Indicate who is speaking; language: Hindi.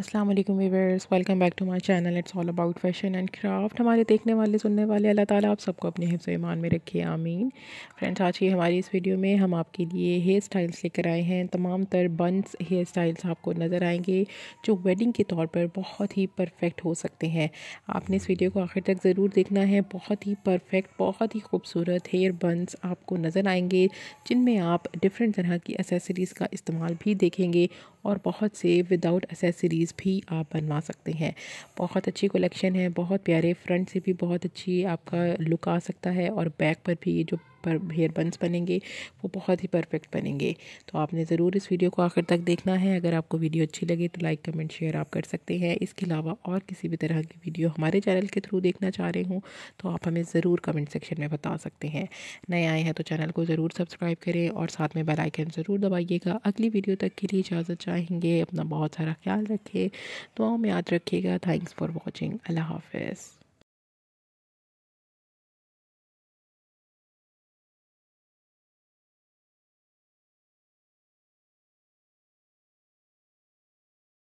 Speaker 1: अस्सलाम वालेकुम viewers welcome back to my channel it's all about fashion and craft हमारे देखने वाले सुनने वाले अल्लाह ताला आप सबको अपने हिफ्स ईमान में रखे आमीन फ्रेंड्स आज की हमारी इस वीडियो में हम आपके लिए हेयर स्टाइल्स लेकर आए हैं तमाम तर बंस हेयर स्टाइल्स आपको नज़र आएंगे जो वेडिंग के तौर पर बहुत ही परफेक्ट हो सकते हैं आपने इस वीडियो को आखिर तक ज़रूर देखना है बहुत ही परफेक्ट बहुत ही खूबसूरत हेयर बंस आपको नज़र आएंगे जिनमें आप डिफरेंट तरह की एसेसरीज़ का इस्तेमाल भी देखेंगे और बहुत से विदाउट एसेसरीज़ पीस भी आप बनवा सकते हैं बहुत अच्छी कलेक्शन है बहुत प्यारे फ्रंट से भी बहुत अच्छी आपका लुक आ सकता है और बैक पर भी ये जो पर हेयर बंस बनेंगे वो बहुत ही परफेक्ट बनेंगे तो आपने ज़रूर इस वीडियो को आखिर तक देखना है अगर आपको वीडियो अच्छी लगे तो लाइक कमेंट शेयर आप कर सकते हैं इसके अलावा और किसी भी तरह की वीडियो हमारे चैनल के थ्रू देखना चाह रहे हों तो आप हमें ज़रूर कमेंट सेक्शन में बता सकते हैं नए आए हैं तो चैनल को ज़रूर सब्सक्राइब करें और साथ में बेलाइकन ज़रूर दबाइएगा अगली वीडियो तक के लिए इजाज़त चाहेंगे अपना बहुत सारा ख्याल रखें दुआओं में याद रखिएगा थैंक्स फॉर वॉचिंग अल्लाह हाफिज़